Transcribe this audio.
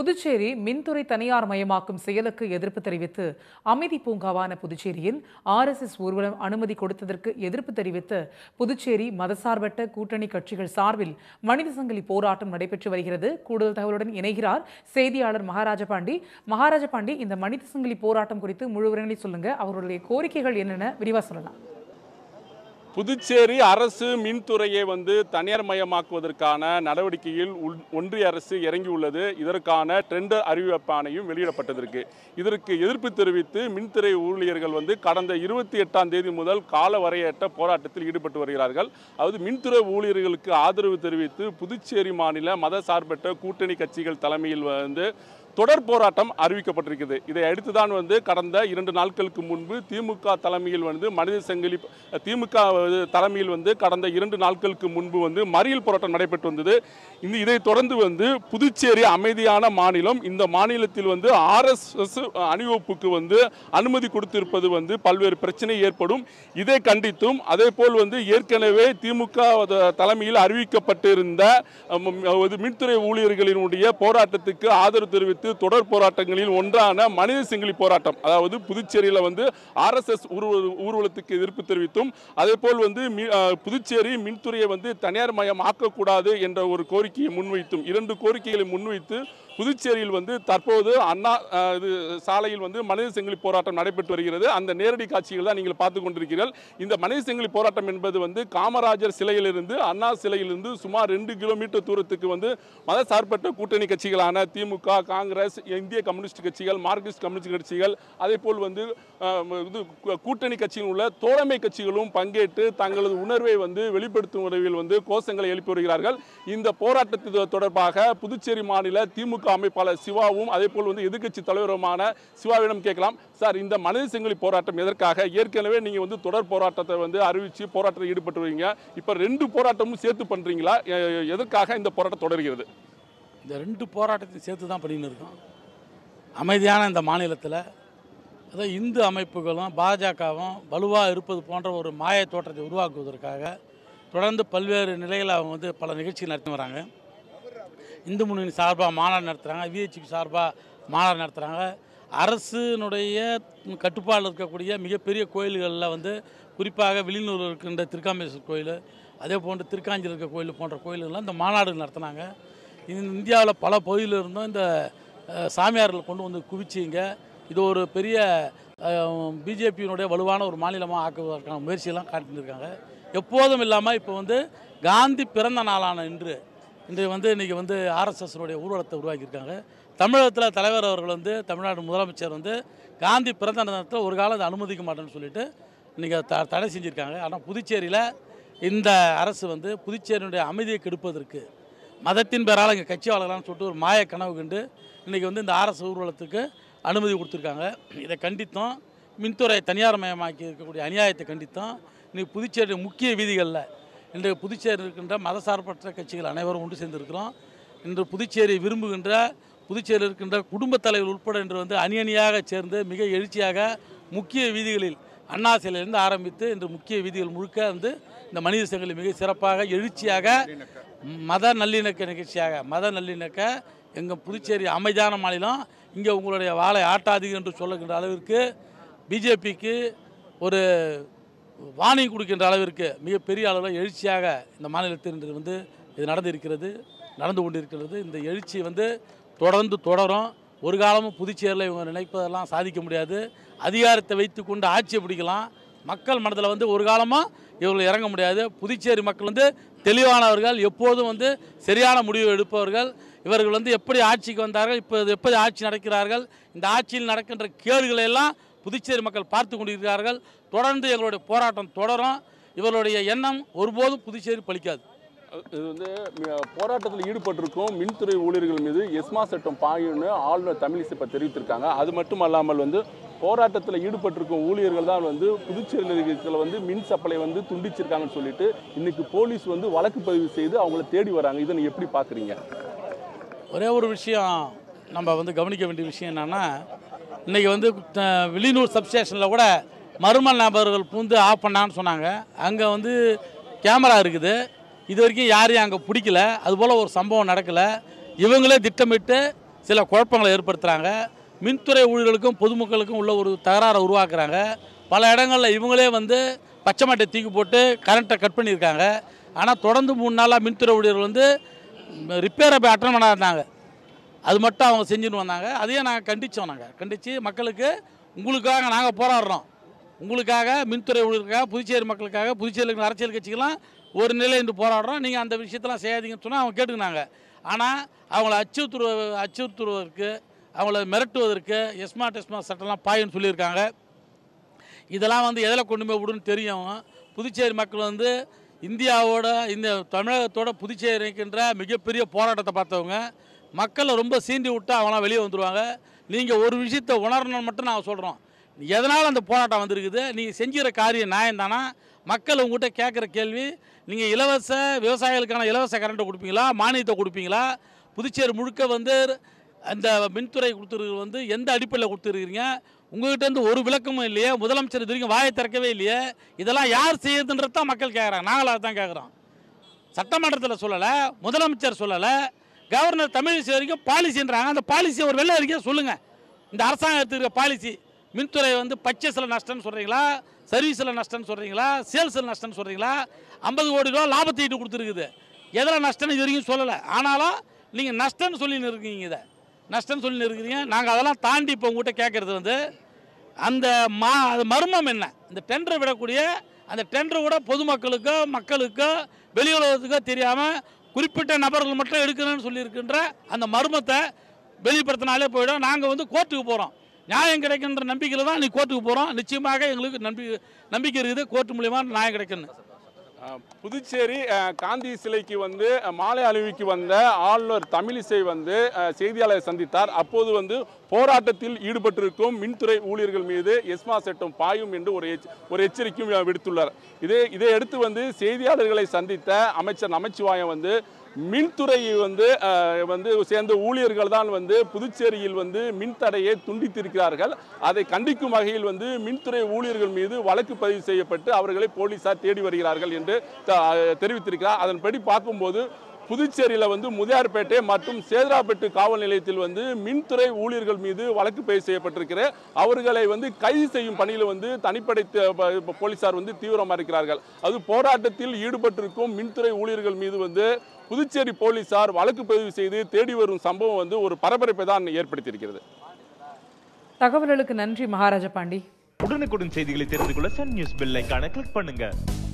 புதுச்சேரி மின்துறை தனியார் மயமாக்கும் செயலுக்கு எதிர்ப்பு தெரிவித்து அமைதி பூங்காவான புதுச்சேரியில் ஆர்எஸ்எஸ் ஊர்வலம் அனுமதி கொடுத்ததற்கு எதிர்ப்பு தெரிவித்து புதுச்சேரி மதசார்பற்ற கூட்டணி கட்சிகள் சார்பில் மனித சங்கிலி போராட்டம் நடைபெற்று வருகிறது கூடுதல் தகவலுடன் இணைகிறார் செய்தியாளர் மகாராஜ பாண்டி மகாராஜ பாண்டி இந்த மனித சங்கிலி போராட்டம் குறித்து முழுவரங்களை சொல்லுங்க அவருடைய கோரிக்கைகள் என்னென்ன விரிவாக சொல்லலாம் புதுச்சேரி அரசு மின்துறையை வந்து தனியார் மயமாக்குவதற்கான நடவடிக்கையில் ஒன்றிய அரசு இறங்கியுள்ளது இதற்கான டெண்டர் அறிவிப்பானையும் வெளியிடப்பட்டதற்கு இதற்கு எதிர்ப்பு தெரிவித்து மின்துறை ஊழியர்கள் வந்து கடந்த இருபத்தி எட்டாம் தேதி முதல் கால வரையற்ற போராட்டத்தில் ஈடுபட்டு வருகிறார்கள் அதாவது மின்துறை ஊழியர்களுக்கு ஆதரவு தெரிவித்து புதுச்சேரி மாநில மத சார்பற்ற கூட்டணி கட்சிகள் தலைமையில் வந்து தொடர் போராட்டம் அறிவிக்கப்பட்டிருக்கிறது இதை அடுத்துதான் வந்து கடந்த இரண்டு நாட்களுக்கு முன்பு திமுக தலைமையில் வந்து மனித சங்கிலி திமுக தலைமையில் வந்து கடந்த இரண்டு நாட்களுக்கு முன்பு வந்து மறியல் போராட்டம் நடைபெற்று வந்தது இந்த இதை தொடர்ந்து வந்து புதுச்சேரி அமைதியான மாநிலம் இந்த மாநிலத்தில் வந்து ஆர்எஸ்எஸ் அணிவகுப்புக்கு வந்து அனுமதி கொடுத்திருப்பது வந்து பல்வேறு பிரச்சனை ஏற்படும் இதை கண்டித்தும் அதே போல் வந்து ஏற்கனவே திமுக தலைமையில் அறிவிக்கப்பட்டிருந்த மின்துறை ஊழியர்களினுடைய போராட்டத்துக்கு ஆதரவு தெரிவித்து அடுத்து தொடர் போராட்டங்களில் ஒன்றான மனித சிங்கிலி போராட்டம் அதாவது புதுச்சேரியில் வந்து ஆர்எஸ்எஸ் ஊர்வலத்துக்கு எதிர்ப்பு தெரிவித்தும் அதே போல் வந்து புதுச்சேரி மின்துறையை வந்து தனியார் மயம் ஆக்கக்கூடாது என்ற ஒரு கோரிக்கையை முன்வைத்தும் இரண்டு கோரிக்கைகளை முன்வைத்து புதுச்சேரியில் வந்து தற்போது அண்ணா இது சாலையில் வந்து மனித செங்கிலி போராட்டம் நடைபெற்று வருகிறது அந்த நேரடி காட்சிகள் தான் நீங்கள் பார்த்து கொண்டிருக்கிறீர்கள் இந்த மனித செங்கிலி போராட்டம் என்பது வந்து காமராஜர் சிலையிலிருந்து அண்ணா சிலையிலிருந்து சுமார் ரெண்டு கிலோமீட்டர் தூரத்துக்கு வந்து மத சார்பற்ற கூட்டணி கட்சிகளான திமுக காங்கிரஸ் இந்திய கம்யூனிஸ்ட் கட்சிகள் மார்க்சிஸ்ட் கம்யூனிஸ்ட் கட்சிகள் அதே போல் வந்து இது கூட்டணி கட்சியில் உள்ள தோழமை கட்சிகளும் பங்கேற்று தங்களது உணர்வை வந்து வெளிப்படுத்தும் உறவில் வந்து கோஷங்களை எழுப்பி வருகிறார்கள் இந்த போராட்டத்தின் தொடர்பாக புதுச்சேரி மாநில திமுக அமைப்பாளர் சிவாவும் அதே போல் வந்து எதிர்கட்சி தலைவருமான சிவாவிடம் கேட்கலாம் சார் இந்த மனித செங்கிலி போராட்டம் எதற்காக ஏற்கனவே நீங்கள் வந்து தொடர் போராட்டத்தை வந்து அறிவித்து போராட்டத்தில் ஈடுபட்டுருவீங்க இப்போ ரெண்டு போராட்டமும் சேர்த்து பண்ணுறீங்களா எதற்காக இந்த போராட்டம் தொடர்கிறது இந்த ரெண்டு போராட்டத்தையும் சேர்த்து தான் பண்ணின்னு இருக்கோம் அமைதியான இந்த மாநிலத்தில் அதாவது இந்து அமைப்புகளும் பாஜகவும் வலுவாக இருப்பது போன்ற ஒரு மாய தோற்றத்தை உருவாக்குவதற்காக தொடர்ந்து பல்வேறு நிலையில் அவங்க வந்து பல நிகழ்ச்சிகள் நடத்தி வராங்க இந்து முன்னணி சார்பாக மாநாடு நடத்துகிறாங்க விஹெச்பி சார்பாக மாநாடு நடத்துகிறாங்க அரசினுடைய கட்டுப்பாடில் இருக்கக்கூடிய மிகப்பெரிய கோயில்களில் வந்து குறிப்பாக வெளியூரில் இருக்கின்ற திருக்காமேஸ்வர் கோயில் அதே போன்று திருக்காஞ்சியில் இருக்க கோயில் போன்ற கோயில்கள்லாம் இந்த மாநாடு நடத்துனாங்க இந்தியாவில் பல பகுதியில் இருந்தும் இந்த சாமியார்களை கொண்டு வந்து குவிச்சிங்க இது ஒரு பெரிய பிஜேபியினுடைய வலுவான ஒரு மாநிலமாக ஆக்குவதற்கான முயற்சியெல்லாம் காட்டியிருக்காங்க எப்போதும் இல்லாமல் இப்போ வந்து காந்தி பிறந்த நாளான இன்று இன்றைக்கு வந்து இன்றைக்கி வந்து ஆர்எஸ்எஸ்னுடைய ஊர்வலத்தை உருவாக்கியிருக்காங்க தமிழகத்தில் தலைவர் அவர்கள் வந்து தமிழ்நாடு முதலமைச்சர் வந்து காந்தி பிறந்த நேரத்தில் ஒரு காலம் அதை அனுமதிக்க மாட்டேன்னு சொல்லிட்டு இன்றைக்கி த தடை செஞ்சுருக்காங்க ஆனால் புதுச்சேரியில் இந்த அரசு வந்து புதுச்சேரியினுடைய அமைதியை கெடுப்பதற்கு மதத்தின் பேரால் இங்கே கட்சி வளரலாம்னு சொல்லிட்டு ஒரு மாய கனவு கண்டு இன்றைக்கி வந்து இந்த ஆர்எஸ் ஊர்வலத்துக்கு அனுமதி கொடுத்துருக்காங்க இதை கண்டித்தோம் மின்துறை தனியார் மயமாக்கி இருக்கக்கூடிய அநியாயத்தை கண்டித்தோம் இன்றைக்கி புதுச்சேரியுடைய முக்கிய வீதிகளில் இன்று புதுச்சேரி இருக்கின்ற மதசார்பற்ற கட்சிகள் அனைவரும் ஒன்று சேர்ந்திருக்கிறோம் இன்று புதுச்சேரியை விரும்புகின்ற புதுச்சேரியில் இருக்கின்ற குடும்பத் தலைவர் உட்பட இன்று வந்து அணியணியாக சேர்ந்து மிக எழுச்சியாக முக்கிய வீதிகளில் அண்ணா சிலையிலிருந்து ஆரம்பித்து இன்று முக்கிய வீதிகள் முழுக்க வந்து இந்த மனித சங்கிலி மிக சிறப்பாக எழுச்சியாக மத நல்லிணக்க நிகழ்ச்சியாக மத நல்லிணக்க எங்கள் புதுச்சேரி அமைதியான மாநிலம் இங்கே உங்களுடைய வாழை ஆட்டாதீங்க என்று சொல்லுகின்ற அளவிற்கு பிஜேபிக்கு ஒரு வாணி கொடுக்கின்ற அளவிற்கு மிகப்பெரிய அளவில் எழுச்சியாக இந்த மாநிலத்தினர் வந்து இது நடந்து இருக்கிறது நடந்து கொண்டு இருக்கிறது இந்த எழுச்சி வந்து தொடர்ந்து தொடரும் ஒரு காலமும் புதுச்சேரியில் இவங்க நினைப்பதெல்லாம் சாதிக்க முடியாது அதிகாரத்தை வைத்து கொண்டு ஆட்சியை பிடிக்கலாம் மக்கள் மனதில் வந்து ஒரு காலமாக இவர்கள் இறங்க முடியாது புதுச்சேரி மக்கள் வந்து தெளிவானவர்கள் எப்போதும் வந்து சரியான முடிவு எடுப்பவர்கள் இவர்கள் வந்து எப்படி ஆட்சிக்கு வந்தார்கள் இப்போ எப்படி ஆட்சி நடக்கிறார்கள் இந்த ஆட்சியில் நடக்கின்ற கேடுகளையெல்லாம் புதுச்சேரி மக்கள் பார்த்து கொண்டிருக்கிறார்கள் தொடர்ந்து எங்களுடைய போராட்டம் தொடரும் இவர்களுடைய எண்ணம் ஒருபோதும் புதுச்சேரி பலிக்காது இது வந்து போராட்டத்தில் ஈடுபட்டிருக்கும் மின்துறை ஊழியர்கள் மீது எஸ்மா சட்டம் பாயும்னு ஆளுநர் தமிழிசை இப்போ தெரிவித்திருக்காங்க அது மட்டும் அல்லாமல் வந்து போராட்டத்தில் ஈடுபட்டிருக்கும் ஊழியர்கள் தான் வந்து புதுச்சேரியில் இருக்கிற வந்து மின் சப்ளை வந்து துண்டிச்சிருக்காங்கன்னு சொல்லிட்டு இன்னைக்கு போலீஸ் வந்து வழக்கு பதிவு செய்து அவங்கள தேடி வராங்க இதை நீங்கள் எப்படி பார்க்குறீங்க ஒரே ஒரு விஷயம் நம்ம வந்து கவனிக்க வேண்டிய விஷயம் என்னென்னா இன்றைக்கி வந்து வெளியூர் சப்ஸ்டேஷனில் கூட மர்ம நபர்கள் பூந்து ஆஃப் பண்ணான்னு சொன்னாங்க அங்கே வந்து கேமரா இருக்குது இது வரைக்கும் யாரையும் அங்கே பிடிக்கல அதுபோல் ஒரு சம்பவம் நடக்கலை இவங்களே திட்டமிட்டு சில குழப்பங்களை ஏற்படுத்துகிறாங்க மின்துறை ஊழியர்களுக்கும் பொதுமக்களுக்கும் உள்ள ஒரு தகராறை உருவாக்குறாங்க பல இடங்களில் இவங்களே வந்து பச்சை மாட்டை தீக்கி போட்டு கரண்ட்டை கட் பண்ணியிருக்காங்க ஆனால் தொடர்ந்து மூணு நாளாக மின்துறை ஊழியர்கள் வந்து ரிப்பேரை போய் அட்டன் பண்ணாதாங்க அது மட்டும் அவங்க செஞ்சுன்னு வந்தாங்க அதையும் நாங்கள் கண்டித்தோம் நாங்கள் கண்டித்து மக்களுக்கு உங்களுக்காக நாங்கள் போராடுறோம் உங்களுக்காக மின்துறை ஊழியர்களுக்காக புதுச்சேரி மக்களுக்காக புதுச்சேரியில் இருக்கிற அரசியல் கட்சிக்கெல்லாம் ஒரு நிலை என்று போராடுறோம் நீங்கள் அந்த விஷயத்தெல்லாம் செய்யாதீங்கன்னு சொன்னால் அவங்க கேட்டுக்கினாங்க ஆனால் அவங்கள அச்சுறுத்துரு அச்சுறுத்துவதற்கு அவங்கள மிரட்டுவதற்கு எஸ்மா டெஸ்மா சட்டம்லாம் பாயின்னு சொல்லியிருக்காங்க இதெல்லாம் வந்து எதில் கொண்டு போய் விடுன்னு தெரியும் புதுச்சேரி மக்கள் வந்து இந்தியாவோட இந்த தமிழகத்தோட புதுச்சேரிக்கின்ற மிகப்பெரிய போராட்டத்தை பார்த்தவங்க மக்களை ரொம்ப சீண்டி விட்டு அவங்களாம் வெளியே வந்துடுவாங்க நீங்கள் ஒரு விஷயத்தை உணரணும்னு மட்டும் நாங்கள் சொல்கிறோம் எதனால் அந்த போராட்டம் வந்திருக்குது நீங்கள் செஞ்சுற காரியம் நியாயம் தானா மக்கள் உங்கள்கிட்ட கேட்குற கேள்வி நீங்கள் இலவச விவசாயிகளுக்கான இலவச கரண்ட்டை கொடுப்பீங்களா மானியத்தை கொடுப்பீங்களா புதுச்சேரி முழுக்க வந்து அந்த மின்துறை கொடுத்துருக்க வந்து எந்த அடிப்படையில் கொடுத்துருக்கிறீங்க உங்கள்கிட்ட இருந்து ஒரு விளக்கமும் இல்லையே முதலமைச்சர் இது வரைக்கும் வாயை திறக்கவே இல்லையே இதெல்லாம் யார் செய்யுதுன்றது மக்கள் கேட்குறாங்க நாங்களாக தான் கேட்குறோம் சட்டமன்றத்தில் சொல்லலை முதலமைச்சர் சொல்லலை கவர்னர் தமிழிசை வரைக்கும் பாலிசின்றாங்க அந்த பாலிசி ஒரு வெள்ளை அறிக்கையாக சொல்லுங்கள் இந்த அரசாங்கம் எடுத்துருக்க பாலிசி மின்துறை வந்து சில நஷ்டம்னு சொல்கிறீங்களா சர்வீஸில் நஷ்டம்னு சொல்கிறீங்களா சேல்ஸில் நஷ்டம்னு சொல்கிறீங்களா ஐம்பது கோடி ரூபா லாபத்தை கொடுத்துருக்குது எதில் நஷ்டம்னு இது வரைக்கும் சொல்லலை ஆனாலும் நீங்கள் நஷ்டம்னு சொல்லி நிற்கிறீங்க இதை நஷ்டம்னு சொல்லி நிற்கிறீங்க நாங்கள் அதெல்லாம் தாண்டி இப்போ உங்கள்கிட்ட கேட்குறது வந்து அந்த மா அது மர்மம் என்ன இந்த டெண்டர் விடக்கூடிய அந்த டெண்டர் கூட பொதுமக்களுக்கோ மக்களுக்கோ வெளியுலகத்துக்கோ தெரியாமல் குறிப்பிட்ட நபர்கள் மட்டும் எடுக்கணும்னு சொல்லியிருக்கின்ற அந்த மர்மத்தை வெளிப்படுத்தினாலே போயிடும் நாங்கள் வந்து கோர்ட்டுக்கு போகிறோம் நியாயம் கிடைக்கின்ற நம்பிக்கையில் தான் நீ கோர்ட்டுக்கு போகிறோம் நிச்சயமாக எங்களுக்கு நம்பி நம்பிக்கை இருக்குது கோர்ட்டு மூலியமாக நியாயம் கிடைக்கணும் புதுச்சேரி காந்தி சிலைக்கு வந்து மாலை அழிவுக்கு வந்த ஆளுநர் தமிழிசை வந்து செய்தியாளரை சந்தித்தார் அப்போது வந்து போராட்டத்தில் ஈடுபட்டிருக்கும் மின்துறை ஊழியர்கள் மீது எஸ்மா சட்டம் பாயும் என்று ஒரு ஒரு எச்சரிக்கையும் விடுத்துள்ளார் இதே இதையடுத்து வந்து செய்தியாளர்களை சந்தித்த அமைச்சர் நமச்சிவாயம் வந்து மின்துறை வந்து வந்து சேர்ந்த ஊழியர்கள் தான் வந்து புதுச்சேரியில் வந்து மின்தடையை துண்டித்திருக்கிறார்கள் அதை கண்டிக்கும் வகையில் வந்து மின்துறை ஊழியர்கள் மீது வழக்கு பதிவு செய்யப்பட்டு அவர்களை போலீசார் தேடி வருகிறார்கள் என்று தெரிவித்திருக்கிறார் அதன்படி பார்க்கும்போது புதுச்சேரியில் வந்து முதியார்பேட்டை மற்றும் சேதராப்பேட்டு காவல் நிலையத்தில் வந்து மின்துறை ஊழியர்கள் மீது வழக்கு பதிவு செய்யப்பட்டிருக்கிற அவர்களை வந்து கைது செய்யும் பணியில் வந்து தனிப்படை போலீசார் வந்து தீவிரமாக இருக்கிறார்கள் அது போராட்டத்தில் ஈடுபட்டிருக்கும் மின்துறை ஊழியர்கள் மீது வந்து புதுச்சேரி போலீசார் வழக்கு பதிவு செய்து தேடி வரும் சம்பவம் வந்து ஒரு பரபரப்பை தான் ஏற்படுத்தியிருக்கிறது தகவல்களுக்கு நன்றி மகாராஜ பாண்டி உடனுக்குடன் செய்திகளை தெரிந்து கொள்ள சன் நியூஸ் பெல் ஐக்கான கிளிக் பண்ணுங்க